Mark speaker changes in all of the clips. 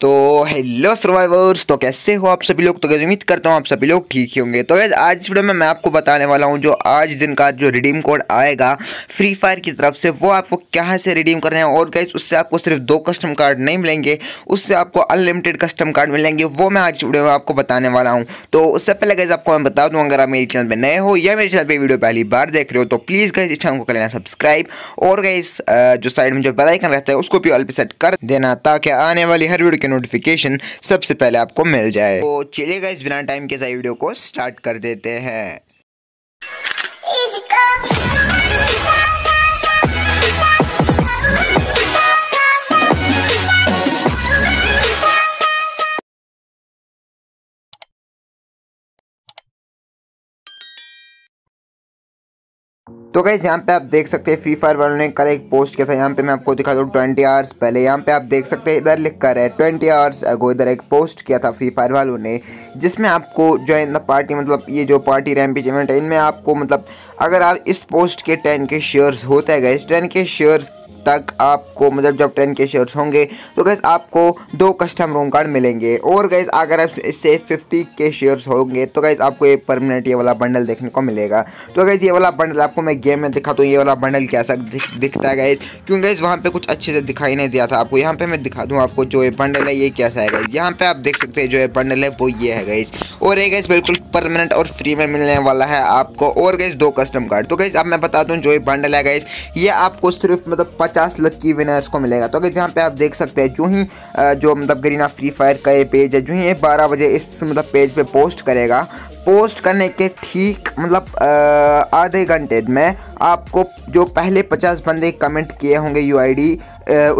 Speaker 1: तो hello survivors तो कैसे हो आप सभी लोग तो कैसे उम्मीद करता हूँ आप सभी लोग ठीक ही होंगे तो गैस आज इस वीडियो में मैं आपको बताने वाला हूँ जो आज दिन का जो रिडीम कोड आएगा फ्री फायर की तरफ से वो आपको कहाँ से रिडीम करने हैं और गैस उससे आपको सिर्फ दो कस्टम कार्ड नहीं मिलेंगे उससे आपको अनलिमिटेड कस्टम कार्ड मिलेंगे वो मैं आज वीडियो में आपको बताने वाला हूँ तो उससे पहले गैस आपको मैं बता दूँ अगर आप मेरे चैनल पर नए हो या मेरे चैनल पर वीडियो पहली बार देख रहे हो तो प्लीज़ गैस इस चैनल को कर लेना सब्सक्राइब और गैस जो साइड में जो बेलाइकन रहता है उसको भी ऑल सेट कर देना ताकि आने वाली हर वीडियो नोटिफिकेशन सबसे पहले आपको मिल जाए तो चलेगा इस बिना टाइम के साथ वीडियो को स्टार्ट कर देते हैं तो गई यहाँ पे आप देख सकते हैं फ्री फायर वालों ने कल एक पोस्ट किया था यहाँ पे मैं आपको दिखा दूँ ट्वेंटी आवर्स पहले यहाँ पे आप देख सकते हैं इधर लिख कर है ट्वेंटी आवर्स अगो इधर एक पोस्ट किया था फ्री फायर वालों ने जिसमें आपको ज्वाइन द पार्टी मतलब ये जो पार्टी रैम्पेज इवेंट है इनमें आपको मतलब अगर आप इस पोस्ट के टेन के शेयर्स होते हैं गए टेन के शेयर्स तक आपको मतलब जब टेन के शेयर्स होंगे तो गैस आपको दो कस्टम रूम कार्ड मिलेंगे और गैस अगर आप इससे फिफ्टी के शेयर्स होंगे तो गैस आपको एक परमानेंट ये वाला बंडल देखने को मिलेगा तो गैस ये वाला बंडल आपको मैं गेम में दिखा तो ये वाला बंडल कैसा दिखता है गैस क्योंकि गैस वहाँ पर कुछ अच्छे से दिखाई नहीं दिया था आपको यहाँ पर मैं दिखा दूँ आपको जो ये बंडल है ये कैसा है गैस यहाँ पर आप देख सकते हैं जो ये बंडल है वो ये है गैस और ये गैस बिल्कुल परमानेंट और फ्री में मिलने वाला है आपको और गैस दो कस्टम कार्ड तो गैस अब मैं बता दूँ जो ये बंडल है गैस ये आपको सिर्फ मतलब पचास लक्की विनर्स को मिलेगा तो अगर यहाँ पे आप देख सकते हैं जो ही जो मतलब गरीना फ्री फायर का ये पेज है जो ही ये बारह बजे इस मतलब पेज पे पोस्ट करेगा पोस्ट करने के ठीक मतलब आधे घंटे में आपको जो पहले 50 बंदे कमेंट किए होंगे यू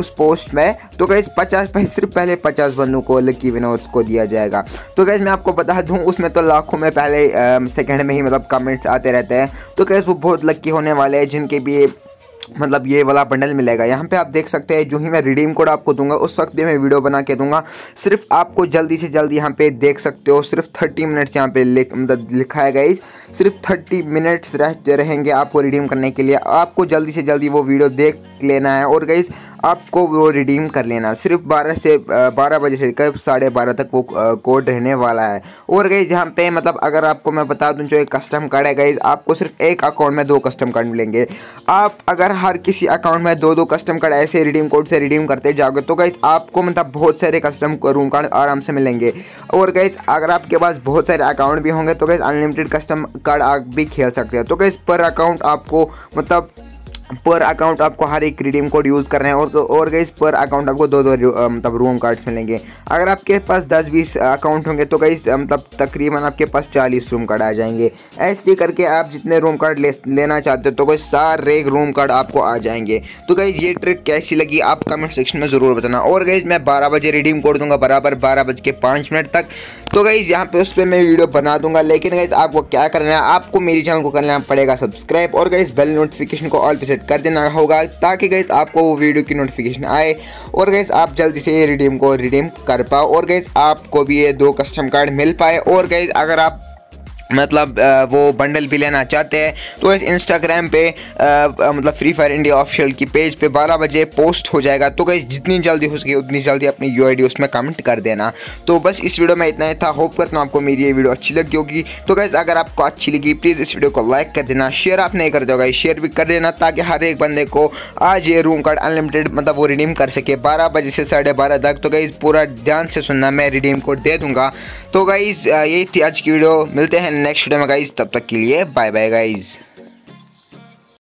Speaker 1: उस पोस्ट में तो गैस 50 सिर्फ पहले 50 बंदों को लकी विनर्स को दिया जाएगा तो गैस मैं आपको बता दूं उसमें तो लाखों में पहले सेकंड में ही मतलब कमेंट्स आते रहते हैं तो गैस वो बहुत लकी होने वाले हैं जिनके भी मतलब ये वाला बंडल मिलेगा यहाँ पे आप देख सकते हैं जो ही मैं रिडीम कोड आपको दूंगा उस वक्त भी मैं वीडियो बना के दूंगा सिर्फ आपको जल्दी से जल्दी यहाँ पे देख सकते हो सिर्फ थर्टी मिनट्स यहाँ पे मतलब लिखा है गाइज सिर्फ थर्टी मिनट्स रहते रहेंगे आपको रिडीम करने के लिए आपको जल्दी से जल्दी वो वीडियो देख लेना है और गाइज़ आपको वो रिडीम कर लेना सिर्फ बारह से बारह बजे से लेकर साढ़े बारह तक वो कोड रहने वाला है और गई यहाँ पे मतलब अगर आपको मैं बता दूँ जो एक कस्टम कार्ड है गई आपको सिर्फ एक अकाउंट में दो कस्टम कार्ड मिलेंगे आप अगर हर किसी अकाउंट में दो दो कस्टम कार्ड ऐसे रिडीम कोड से रिडीम करते जाओगे तो गई आपको मतलब बहुत सारे कस्टम रूम कार्ड आराम से मिलेंगे और गई अगर आपके पास बहुत सारे अकाउंट भी होंगे तो गई अनलिमिटेड कस्टम कार्ड आप भी खेल सकते हैं तो गई पर अकाउंट आपको मतलब पर अकाउंट आपको हर एक रिडीम कोड यूज़ करना है और तो, और गई पर अकाउंट आपको दो दो मतलब रूम कार्ड्स मिलेंगे अगर आपके पास दस बीस अकाउंट होंगे तो गई मतलब तकरीबन आपके पास चालीस रूम कार्ड आ जाएंगे ऐसे करके आप जितने रूम कार्ड ले, लेना चाहते हो तो कोई सारे रूम कार्ड आपको आ जाएंगे तो गई ये ट्रिक कैसी लगी आप कमेंट सेक्शन में ज़रूर बताना और गई मैं बारह बजे रिडीम कोड दूंगा बराबर बारह बज के पाँच मिनट तक तो गाइज़ यहाँ पे उस पर मैं वीडियो बना दूंगा लेकिन गाइज़ आपको क्या करना है आपको मेरी चैनल को करना पड़ेगा सब्सक्राइब और गाइज़ बेल नोटिफिकेशन को ऑल पे सेट कर देना होगा ताकि गाइज़ आपको वो वीडियो की नोटिफिकेशन आए और गाइज़ आप जल्दी से रिडीम को रिडीम कर पाओ और गाइज़ आपको भी ये दो कस्टम कार्ड मिल पाए और गाइज़ अगर आप मतलब वो बंडल भी लेना चाहते हैं तो इस इंस्टाग्राम पे मतलब फ्री फायर इंडिया ऑफिशियल की पेज पे 12 बजे पोस्ट हो जाएगा तो गई जितनी जल्दी हो सके उतनी जल्दी अपनी यू आई उसमें कमेंट कर देना तो बस इस वीडियो में इतना ही था होप करता हूँ आपको मेरी ये वीडियो अच्छी लगी होगी तो कैसे अगर आपको अच्छी लगी प्लीज़ इस वीडियो को लाइक कर देना शेयर आप नहीं कर दोगे शेयर भी कर देना ताकि हर एक बंदे को आज ये रूम कार्ड अनलिमिटेड मतलब वो रिडीम कर सके बारह बजे से साढ़े बारह तक तो गई पूरा ध्यान से सुनना मैं रिडीम कोड दे दूँगा तो गाइज यही थी आज की वीडियो मिलते हैं नेक्स्ट वीडियो में गाइज तब तक के लिए बाय बाय गाइज़